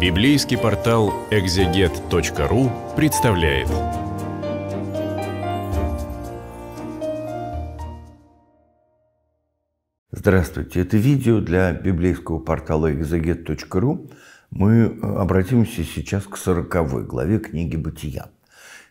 Библейский портал экзегет.ру представляет. Здравствуйте! Это видео для библейского портала экзегет.ру. Мы э, обратимся сейчас к 40 главе книги «Бытия».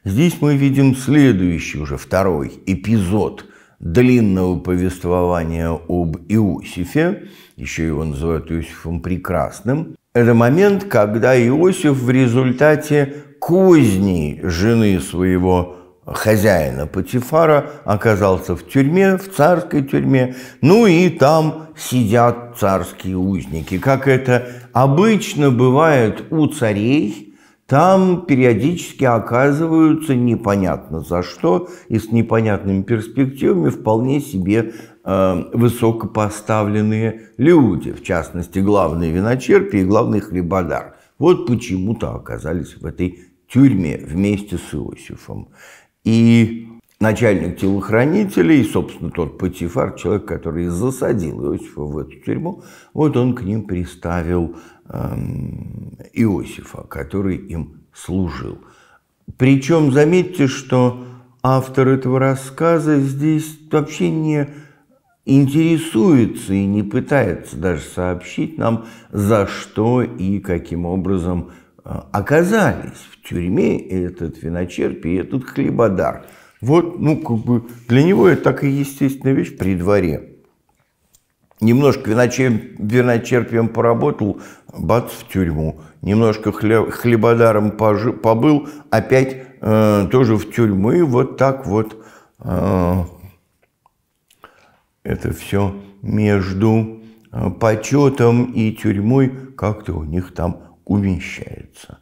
Здесь мы видим следующий, уже второй эпизод длинного повествования об Иосифе, еще его называют Иосифом Прекрасным, это момент, когда Иосиф в результате козни жены своего хозяина Патифара оказался в тюрьме, в царской тюрьме, ну и там сидят царские узники. Как это обычно бывает у царей, там периодически оказываются непонятно за что и с непонятными перспективами вполне себе Э, высокопоставленные люди, в частности, главные виночерпий и главный хлебодар. Вот почему-то оказались в этой тюрьме вместе с Иосифом. И начальник телохранителей, собственно, тот Патифар, человек, который засадил Иосифа в эту тюрьму, вот он к ним приставил эм, Иосифа, который им служил. Причем заметьте, что автор этого рассказа здесь вообще не интересуется и не пытается даже сообщить нам, за что и каким образом э, оказались в тюрьме этот виночерп и этот хлебодар. Вот, ну, как бы для него это так и естественная вещь при дворе. Немножко виночерп, виночерпием поработал, бац, в тюрьму. Немножко хлебодаром пожил, побыл, опять э, тоже в тюрьму. И вот так вот э, это все между э, почетом и тюрьмой как-то у них там умещается.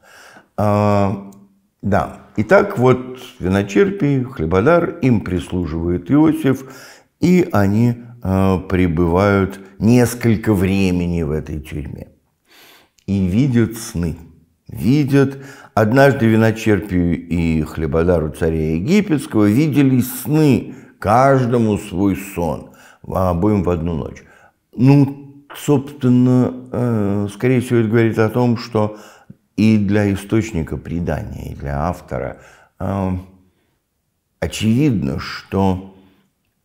А, да, итак, вот виночерпий, хлебодар, им прислуживает Иосиф, и они а, пребывают несколько времени в этой тюрьме и видят сны. Видят, однажды виночерпию и хлебодару царя египетского видели сны, каждому свой сон – обоим а, в одну ночь. Ну, собственно, э, скорее всего, это говорит о том, что и для источника предания, и для автора э, очевидно, что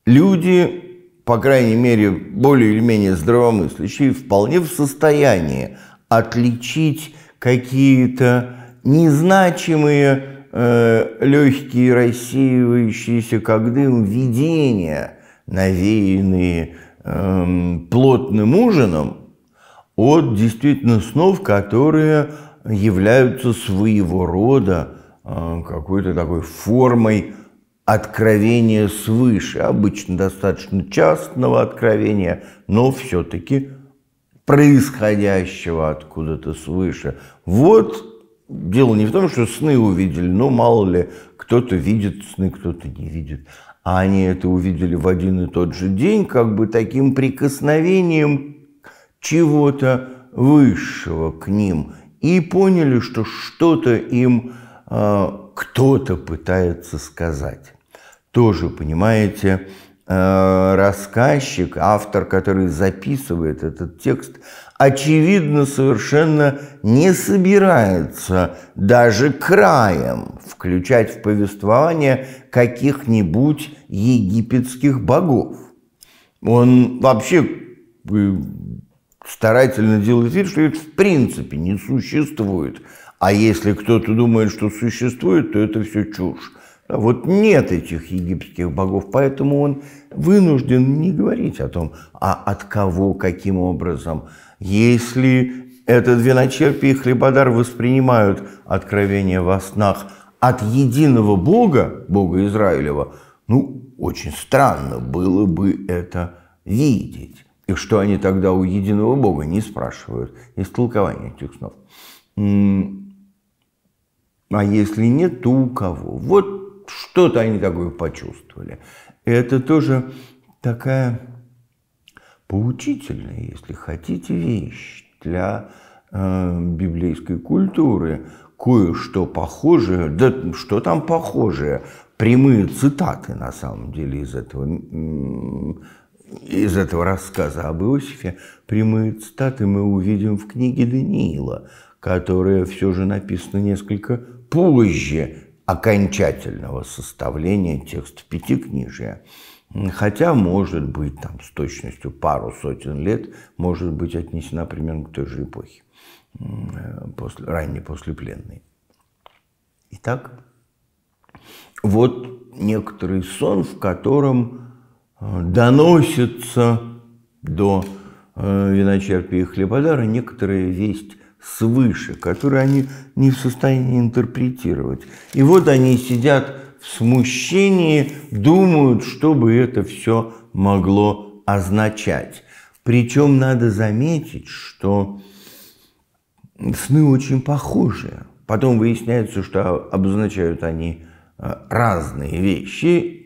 люди по крайней мере, более или менее здравомыслящие, вполне в состоянии отличить какие-то незначимые э, легкие рассеивающиеся как дым видения навеянные эм, плотным ужином, от действительно снов, которые являются своего рода э, какой-то такой формой откровения свыше, обычно достаточно частного откровения, но все-таки происходящего откуда-то свыше. Вот Дело не в том, что сны увидели, но мало ли, кто-то видит сны, кто-то не видит а они это увидели в один и тот же день, как бы таким прикосновением чего-то высшего к ним, и поняли, что что-то им э, кто-то пытается сказать. Тоже, понимаете, Э, рассказчик, автор, который записывает этот текст, очевидно, совершенно не собирается даже краем включать в повествование каких-нибудь египетских богов. Он вообще э, старательно делает вид, что их в принципе не существует. А если кто-то думает, что существует, то это все чушь. Вот нет этих египетских богов, поэтому он вынужден не говорить о том, а от кого, каким образом. Если этот виночерпий и хлебодар воспринимают откровение во снах от единого Бога, Бога Израилева, ну, очень странно было бы это видеть. И что они тогда у единого Бога не спрашивают из толкования этих снов. А если нет, то у кого? Вот что-то они такое почувствовали. это тоже такая поучительная, если хотите, вещь для э, библейской культуры. Кое-что похожее, да что там похожее, прямые цитаты на самом деле из этого из этого рассказа об Иосифе прямые цитаты мы увидим в книге Даниила, которая все же написана несколько позже, окончательного составления текста Пятикнижия. Хотя, может быть, там с точностью пару сотен лет может быть отнесена примерно к той же эпохе, после, ранней послепленной. Итак, вот некоторый сон, в котором э, доносится до э, виночерпия и хлебодара некоторая весть свыше, которые они не в состоянии интерпретировать. И вот они сидят в смущении, думают, что бы это все могло означать. Причем надо заметить, что сны очень похожи. Потом выясняется, что обозначают они а, разные вещи,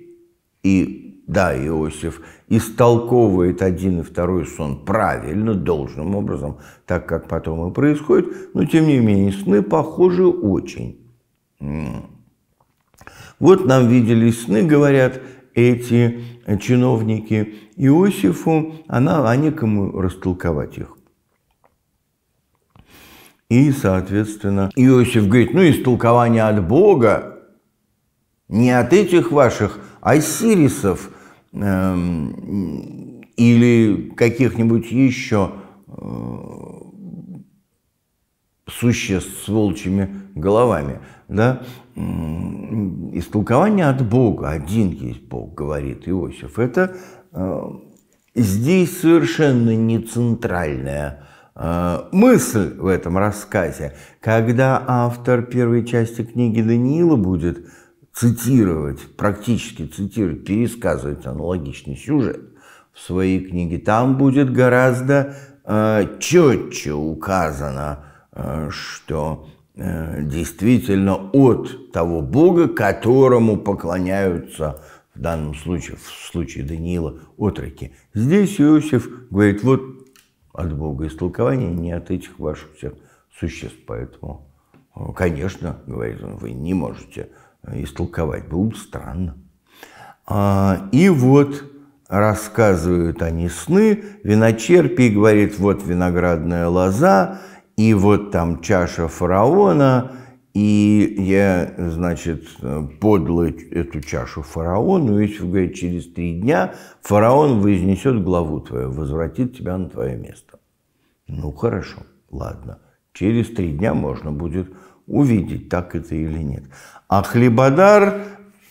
и да, Иосиф истолковывает один и второй сон правильно, должным образом, так как потом и происходит, но тем не менее сны похожи очень. Вот нам виделись сны, говорят эти чиновники Иосифу, она, а некому растолковать их. И, соответственно, Иосиф говорит, ну, истолкование от Бога, не от этих ваших, а сирисов, Эм, или каких-нибудь еще э, существ с волчьими головами. Да? Истолкование от Бога, один есть Бог, говорит Иосиф, это э, здесь совершенно не центральная э, мысль в этом рассказе. Когда автор первой части книги Даниила будет цитировать, практически цитировать, пересказывать аналогичный сюжет в своей книге, там будет гораздо э, четче указано, э, что э, действительно от того Бога, которому поклоняются в данном случае, в случае Даниила, отроки. Здесь Иосиф говорит, вот от Бога истолкование, не от этих ваших всех существ, поэтому, э, конечно, говорит он, вы не можете истолковать. Было бы странно. А, и вот рассказывают они сны, виночерпий говорит, вот виноградная лоза, и вот там чаша фараона, и я, значит, подал эту чашу фараону, И говорит, через три дня фараон вознесет главу твою, возвратит тебя на твое место. Ну, хорошо, ладно, через три дня можно будет увидеть, так это или нет. А Хлебодар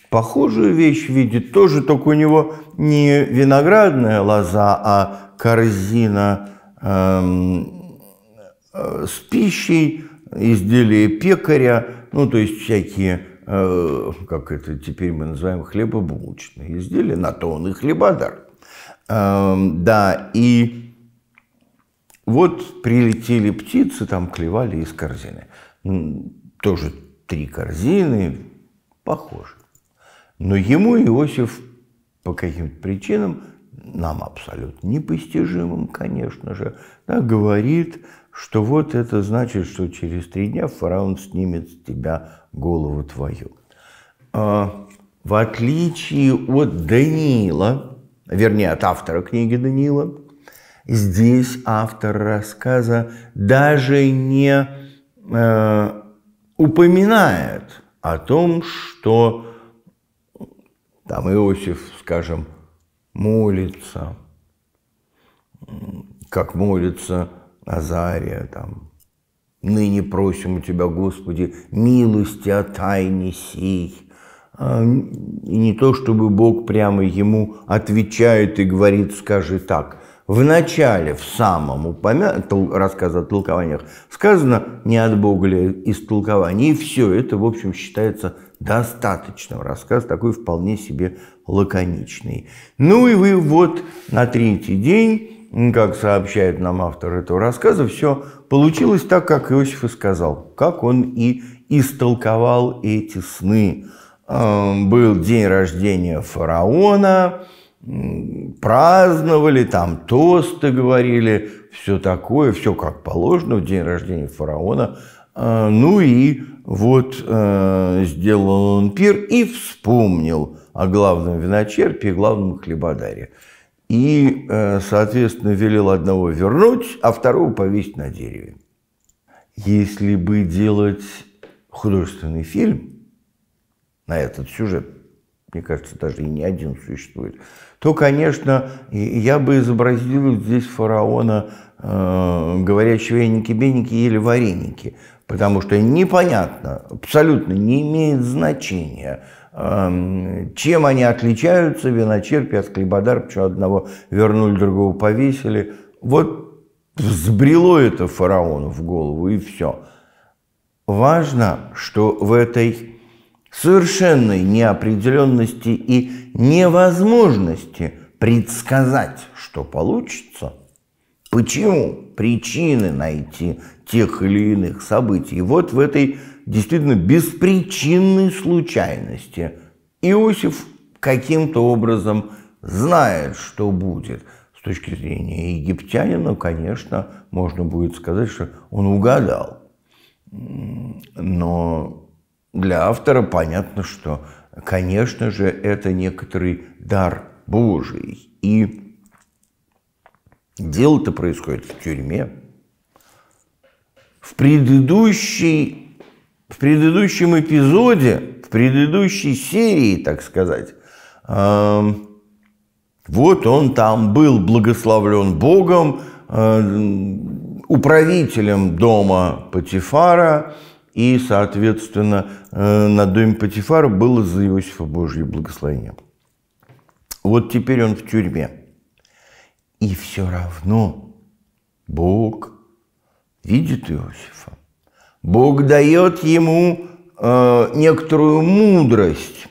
похожую вещь видит тоже, только у него не виноградная лоза, а корзина эм, э, с пищей, изделия пекаря, ну, то есть всякие, э, как это теперь мы называем, хлебобулочные изделия, на то он и хлебодар. Эм, да, и вот прилетели птицы, там клевали из корзины. Тоже три корзины, похоже. Но ему Иосиф по каким-то причинам, нам абсолютно непостижимым, конечно же, да, говорит, что вот это значит, что через три дня фараон снимет с тебя голову твою. А, в отличие от Даниила, вернее, от автора книги Даниила, здесь автор рассказа даже не Э, упоминает о том, что там Иосиф, скажем, молится, как молится Азария, там, «Ныне просим у Тебя, Господи, милости о тайне сей». А, и не то, чтобы Бог прямо ему отвечает и говорит, скажи так – в начале, в самом упомянутом рассказе о толкованиях, сказано не от Бога ли из толкований, и все это, в общем, считается достаточным. Рассказ такой вполне себе лаконичный. Ну и вы вот на третий день, как сообщает нам автор этого рассказа, все получилось так, как Иосиф и сказал, как он и истолковал эти сны. Эм, был день рождения фараона, праздновали, там тосты говорили, все такое, все как положено в день рождения фараона. А, ну и вот э, сделал он пир и вспомнил о главном виночерпе и главном хлебодаре. И, э, соответственно, велел одного вернуть, а второго повесить на дереве. Если бы делать художественный фильм на этот сюжет, мне кажется, даже и не один существует, то, конечно, я бы изобразил здесь фараона, э, говорящего веники-беники или вареники, потому что непонятно, абсолютно не имеет значения, эм, чем они отличаются, виночерпи от хлебодар, почему одного вернули, другого повесили. Вот взбрело это фараону в голову, и все. Важно, что в этой совершенной неопределенности и невозможности предсказать, что получится. Почему? Причины найти тех или иных событий. Вот в этой действительно беспричинной случайности Иосиф каким-то образом знает, что будет. С точки зрения египтянина, конечно, можно будет сказать, что он угадал. Но для автора понятно, что, конечно же, это некоторый дар Божий. И дело-то происходит в тюрьме. В, предыдущей, в предыдущем эпизоде, в предыдущей серии, так сказать, эм, вот он там был благословлен Богом, э, управителем дома Патифара – и, соответственно, э, на доме Патифара было за Иосифа Божье благословение. Вот теперь он в тюрьме. И все равно Бог видит Иосифа. Бог дает ему э, некоторую мудрость,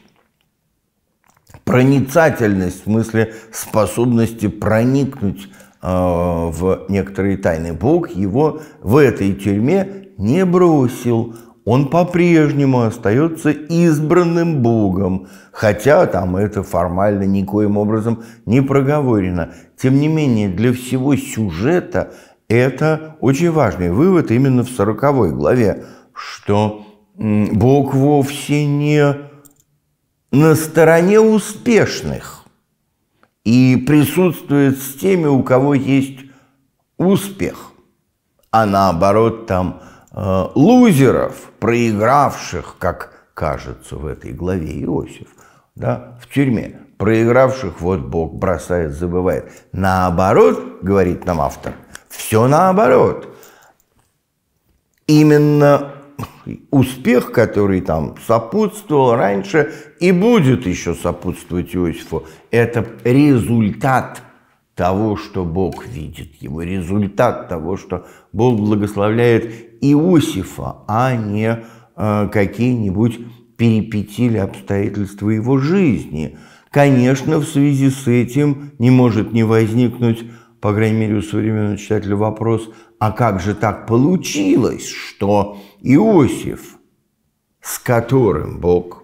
проницательность в смысле способности проникнуть э, в некоторые тайны. Бог его в этой тюрьме не бросил, он по-прежнему остается избранным Богом, хотя там это формально никоим образом не проговорено. Тем не менее, для всего сюжета это очень важный вывод именно в 40 главе, что Бог вовсе не на стороне успешных и присутствует с теми, у кого есть успех, а наоборот там – Э, лузеров, проигравших, как кажется в этой главе Иосиф, да, в тюрьме, проигравших вот Бог бросает, забывает. Наоборот, говорит нам автор, все наоборот. Именно успех, который там сопутствовал раньше и будет еще сопутствовать Иосифу, это результат – того, что Бог видит его, результат того, что Бог благословляет Иосифа, а не э, какие-нибудь перепетили обстоятельства его жизни. Конечно, в связи с этим не может не возникнуть, по крайней мере, у современного читателя вопрос, а как же так получилось, что Иосиф, с которым Бог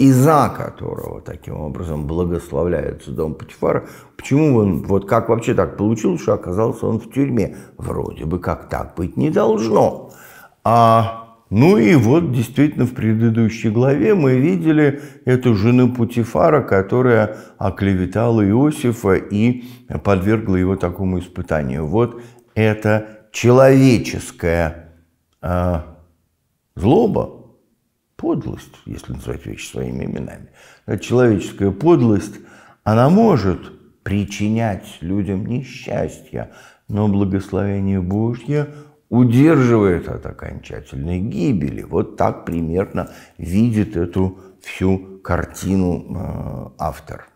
и за которого таким образом благословляется дом Патифара, почему он, вот как вообще так получилось, что оказался он в тюрьме? Вроде бы как так быть не должно. А, ну и вот действительно в предыдущей главе мы видели эту жену Путифара, которая оклеветала Иосифа и подвергла его такому испытанию. Вот это человеческая а, злоба, подлость, если называть вещи своими именами, человеческая подлость, она может причинять людям несчастье, но благословение Божье удерживает от окончательной гибели. Вот так примерно видит эту всю картину э, автор.